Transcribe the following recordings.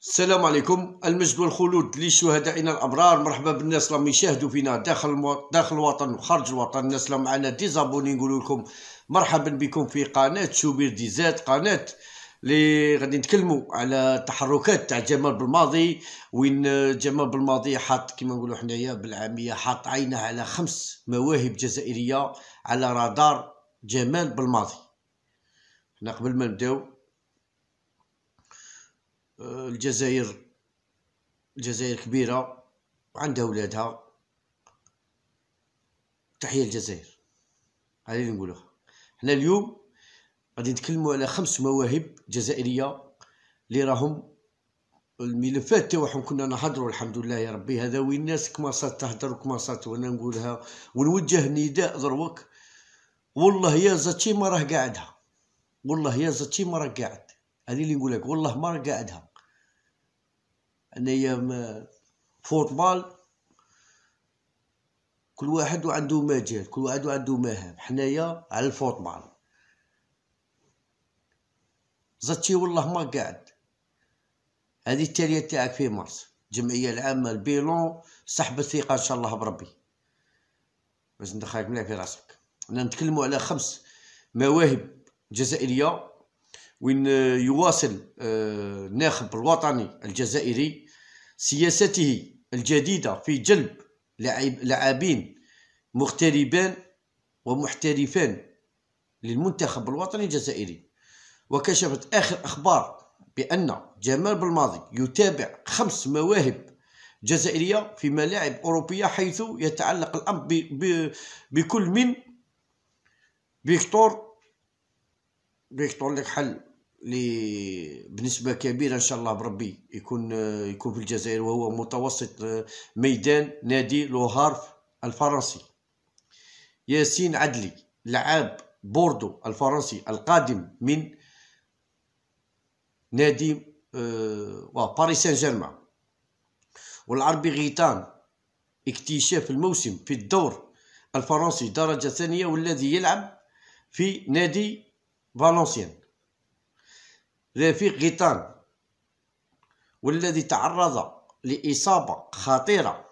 السلام عليكم المجد والخلود لشهدائنا الابرار مرحبا بالناس اللي يشاهدوا فينا داخل المو... داخل الوطن وخارج الوطن الناس اللي معنا ديزابوني نقول لكم مرحبا بكم في قناه شوبير ديزات قناه اللي غادي نتكلموا على التحركات تاع جمال بالماضي وين جمال بالماضي حاط كما نقولوا حنايا بالعاميه حاط عينه على خمس مواهب جزائريه على رادار جمال بالماضي حنا قبل ما نبداو آه، الجزائر الجزائر كبيرة وعندها ولادها تحية الجزائر هذه اللي نقولها حنا اليوم غادي نتكلموا على خمس مواهب جزائرية اللي راهم الملفات تاعهم كنا نهضروا الحمد لله يا ربي هذا وين الناس كما صارت تهضر كما صارت وانا نقولها ونوجه نداء ضروك والله يا زتي ما راه قاعدها والله يا زتي ما راه قاعد هذه اللي نقول لك والله ما قاعدها انايا فوتبال كل واحد وعنده مجال كل واحد وعنده مهام حنايا على الفوتبال زاتشي والله ما قاعد هذه التاليه تاعك في مارس الجمعيه العامه البيلون سحب الثقه ان شاء الله بربي باش ندخلك مليح في راسك انا نتكلموا على خمس مواهب جزائريه وين آه، يواصل الناخب آه، الوطني الجزائري سياسته الجديدة في جلب لاعبين مغتربان ومحترفين للمنتخب الوطني الجزائري وكشفت آخر أخبار بأن جمال بالماضي يتابع خمس مواهب جزائرية في ملاعب أوروبية حيث يتعلق الأمر بكل من فيكتور يخطر لك حل لي بنسبه كبيره ان شاء الله بربي يكون يكون في الجزائر وهو متوسط آه، ميدان نادي لوهارف الفرنسي ياسين عدلي لعاب بوردو الفرنسي القادم من نادي آه، آه، باريس سان جيرمان والعربي غيتان اكتشاف الموسم في الدور الفرنسي درجة ثانية والذي يلعب في نادي فالونسيان رفيق غيتان والذي تعرض لإصابة خطيرة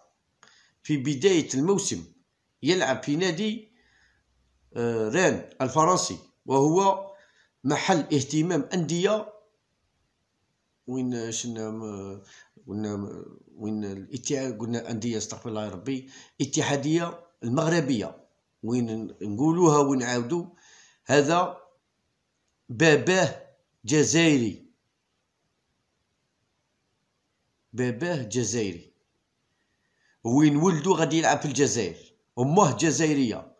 في بداية الموسم يلعب في نادي آه، ران الفرنسي وهو محل اهتمام أندية وين شنا قلنا وين الاتحاد قلنا أندية استغفر الله ربي اتحادية المغربية وين نقولوها ونعاودو هذا باباه جزائري باباه جزائري وين ولدو غادي يلعب في الجزائر امه جزائريه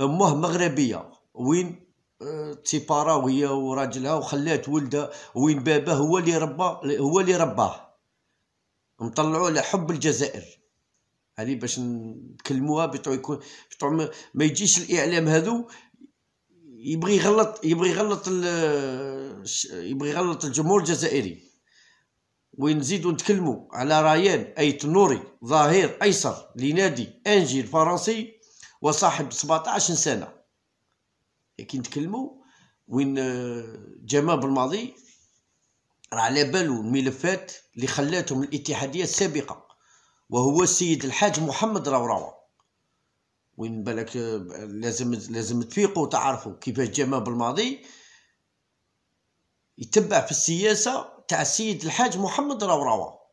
امه مغربيه وين آه، تيبارا وهي وراجلها وخلات ولدها وين باباه هو اللي ربى هو اللي رباه نطلعوا على حب الجزائر هذه باش نكلموها بطو يكون ما يجيش الاعلام هذو يبغي يغلط يبغي يغلط يبغي يغلط الجمهور الجزائري ونزيدو نتكلمو على ريان اي تنوري ظهير ايسر لنادي انجي الفرنسي وصاحب 17 سنه لكن نتكلمو وين آه، جمال بالماضي راه على بالو الملفات اللي خلاتهم الاتحاديه السابقه وهو السيد الحاج محمد راوراوا وين بالك آه، لازم لازم تفيقوا تعرفوا كيفاش جاء بالماضي يتبع في السياسه تاع السيد الحاج محمد روروه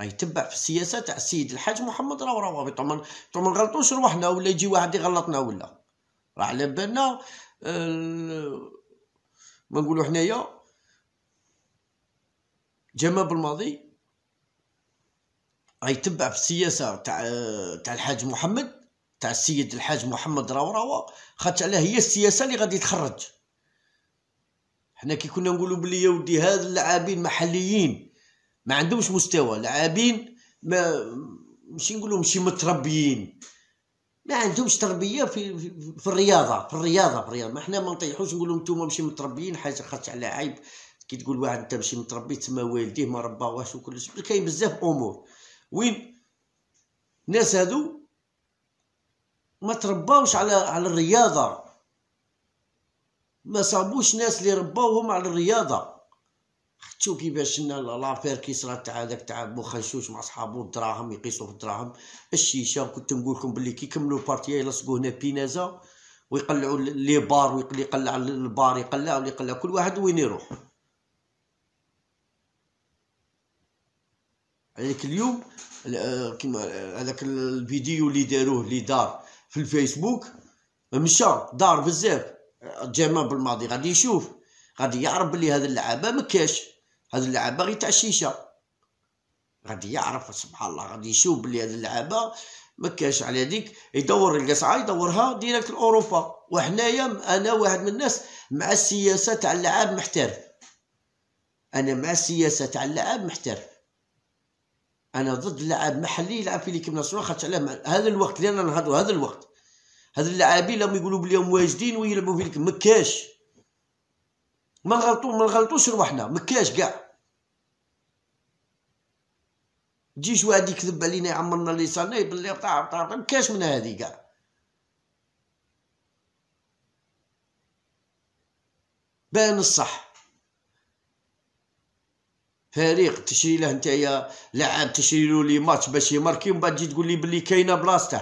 يتبع في السياسه تاع السيد الحاج محمد راوراوا طوما طوما ما نغلطوش روحنا ولا يجي واحد يغلطنا ولا راه على بالنا آه، ما نقولوا حنايا جمع بالماضي غيتبع في السياسه تاع آه، تاع الحاج محمد تاع السيد الحاج محمد راوراوا خاطش علاه هي السياسه اللي غادي تخرج حنا كي كنا نقولوا بلي يا ودي هاد اللاعبين محليين ما عندهمش مستوى لاعبين ما ماشي نقولوا ماشي متربيين ما عندهمش تربيه في, في, في الرياضه في الرياضه في الرياضه ما حنا ما نطيحوش نقولوا نتوما ماشي متربيين حاجه خاطش على عيب كي تقول واحد انت ماشي متربي تما والديه ما رباوهش وكلش كاين بزاف امور وين الناس هادو ما ترباوش على على الرياضه ما صابوش ناس اللي رباوهم على الرياضه شوف كيفاش لافير كي صرات تاع هذاك تاع بوخنشوش مع صحابو الدراهم يقيسوا في الدراهم الشيشه كنت نقول لكم باللي كي كملوا بارتي يلصقوا هنا بينازا ويقلعوا لي بار ويقلع البار يقلع ويقلع يقلع كل واحد وين يروح عليك اليوم آه، كيما آه، هذاك الفيديو اللي داروه اللي دار في الفيسبوك مشى دار بزاف جمال بالماضي غادي يشوف غادي يعرف بلي هذا اللعابه ما كاش هذا اللعابه غير تاع الشيشه غادي يعرف سبحان الله غادي يشوف بلي هذه اللعابه ما كاش على هذيك يدور القصعه يدورها ديريكت لاوروبا وحنايا انا واحد من الناس مع السياسه تاع اللعاب محترف انا مع السياسه تاع اللعاب محترف انا ضد اللاعب محلي يلعب في ليكيب ناسيونال خاطرش علاه هذا الوقت اللي انا نهضرو هذا الوقت هذا اللاعبين لهم يقولوا بلي واجدين ويلعبوا في ليكيب مكاش ما نغلطو ما نغلطوش روحنا مكاش كاع جيش واحد يكذب علينا يعمرنا لي صاني بلي طاع طاع مكاش من هذه كاع بان الصح فريق تشري له نتايا لاعب تشري له لي ماتش باش يماركي ومن بعد تجي تقول لي بلي كاينه بلاصته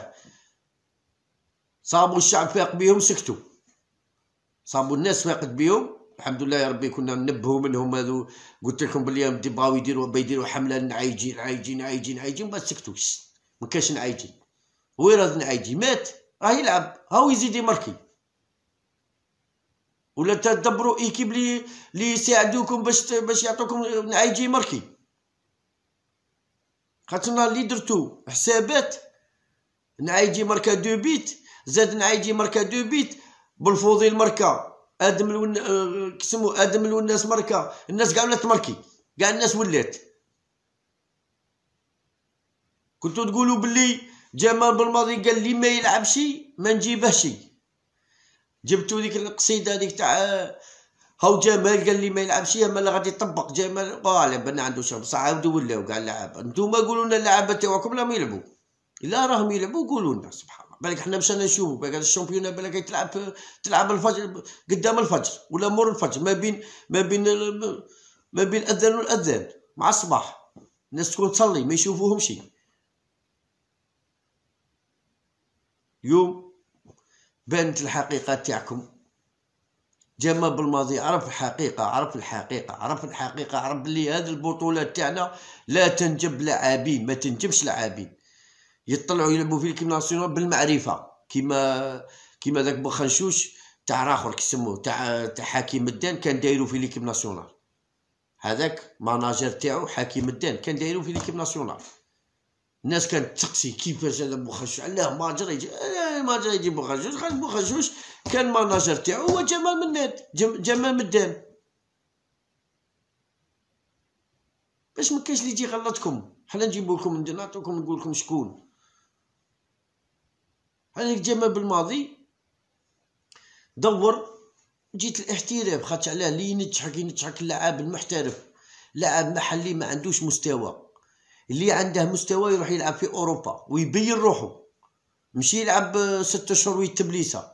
صابوا الشعب فاق بيهم سكتوا صابوا الناس فاقت بيهم الحمد لله يا ربي كنا ننبهوا منهم هذو قلت لكم بلي باغاو يديروا بيديروا حمله نعيجين عايجين عايجين عايجين ومن بعد سكتوا ما كاش نعيجين وين راه نعيجي مات راه يلعب هاو يزيد يماركي ولا تدبروا ايكيب لي لي يساعدوكم باش باش يعطوكم ايجي مركي خاطرنا اللي درتو حسابات نعيجي ماركا دو بيت زاد نعيجي ماركا دو بيت بالفوضي المركا ادم الون آه، كسمو ادم الناس ماركا الناس كاع ولات ماركي كاع الناس ولات كنتو تقولوا بلي جمال بالماضي قال لي ما يلعبش ما نجيبهش جبتو ديك القصيده هذيك تاع هاو جمال قال لي ما يلعبش يا مال غادي يطبق جمال على بالنا عنده شغل بصح عاودوا ولاو كاع اللعابه نتوما قولوا لنا اللعابه تاعكم راهم يلعبوا لا راهم يلعبوا قولوا لنا سبحان الله بالك حنا مشانا نشوفوا بالك الشامبيون بالك تلعب تلعب الفجر قدام الفجر ولا مور الفجر ما بين ما بين ما بين الاذان والاذان مع الصباح الناس تكون تصلي ما يشوفوهم يوم بانت الحقيقة تاعكم جمع بالماضي عرف الحقيقة عرف الحقيقة عرف الحقيقة عرف بلي هذه البطولة تاعنا لا تنجب لاعبين ما تنجبش لاعبين يطلعوا يلعبوا في الكيم ناسيونال بالمعرفة كيما كيما ذاك بوخنشوش تاع راخور كيسموه تاع تاع حكيم الدان كان دايرو في ليكيب ناسيونال هذاك ماناجر تاعو حكيم الدان كان دايرو في ليكيب ناسيونال الناس كانت تقسي كيفاش هذا بوخشوش علاه ماجر يجي ماجر يجي بوخشوش خاطر بوخشوش كان ماناجر تاعو هو جمال مناد جمال مدان باش ما كاش اللي يجي غلطكم حنا نجيبو لكم نعطيكم نقول لكم شكون هذيك جمال بالماضي دور جيت الاحتراف خاطر علاه اللي ينجحك ينجحك اللاعب المحترف لاعب محلي ما عندوش مستوى اللي عنده مستوى يروح يلعب في اوروبا ويبين روحه مشي يلعب ست اشهر ويتبليسه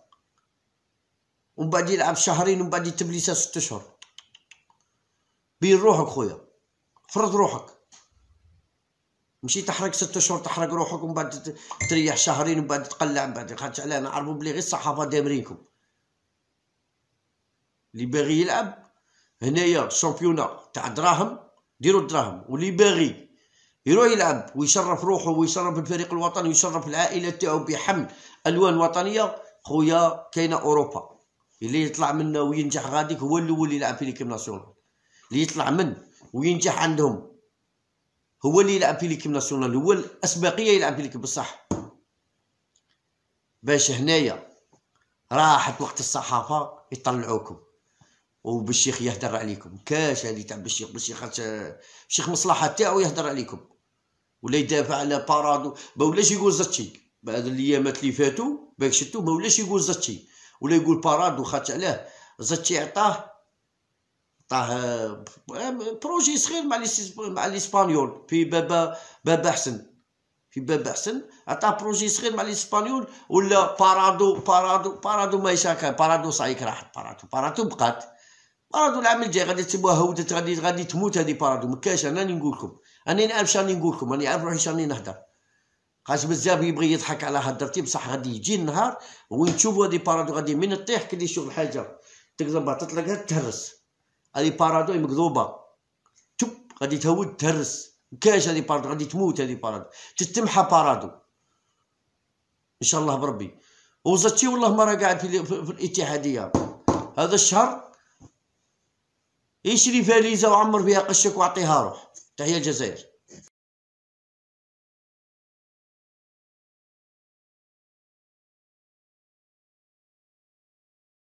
ومن بعد يلعب شهرين ومن بعد يتبليسه ست اشهر بين روحك خويا فرض روحك مشي تحرق ست اشهر تحرق روحك ومن بعد تريح شهرين ومن بعد تقلع من بعد خاطش علاه نعرفوا بلي غير الصحافه دامرينكم اللي باغي يلعب هنايا شامبيونا تاع دراهم ديروا الدراهم واللي باغي يروح يلعب ويشرف روحه ويشرف الفريق الوطني ويشرف العائله تاعو بحمل الوان وطنيه خويا كاينه اوروبا اللي يطلع منه وينجح غاديك هو الاول اللي يلعب في ليكيب ناسيونال اللي يطلع من وينجح عندهم هو اللي يلعب في ليكيب ناسيونال هو الاسبقيه يلعب في ليكيب بصح باش هنايا راحت وقت الصحافه يطلعوكم وبالشيخ يهدر عليكم كاش هذه تاع بالشيخ بالشيخ الشيخ مصلحه تاعو يهدر عليكم ولا يدافع على بارادو ما ولاش يقول زاتشي بعد الايامات اللي فاتوا باك شتو ما ولاش يقول زاتشي ولا يقول بارادو خاطش علاه زاتشي عطاه عطاه آه، بروجي صغير مع مع الاسبانيول في بابا بابا حسن في بابا حسن عطاه بروجي صغير مع الاسبانيول ولا بارادو بارادو بارادو ما يشاكا بارادو صعيك راحت بارادو بارادو بقات بارادو العام الجاي غادي تسيبوها هودت غادي غادي تموت هادي بارادو مكاش انا راني نقول لكم انا نعرف شاني نقول لكم راني عارف روحي شاني نهضر خاص بزاف يبغي يضحك على هضرتي بصح غادي يجي النهار وين تشوفوا هادي بارادو غادي من تطيح كدي شغل حاجه بها تطلقها تهرس هادي بارادو مكذوبه تب غادي تهود تهرس مكاش هادي بارادو غادي تموت هادي بارادو تتمحى بارادو ان شاء الله بربي وزتي والله ما راه قاعد في الاتحاديه هذا الشهر اشري فاليزه وعمر بها قشك واعطيها روح تحيه الجزائر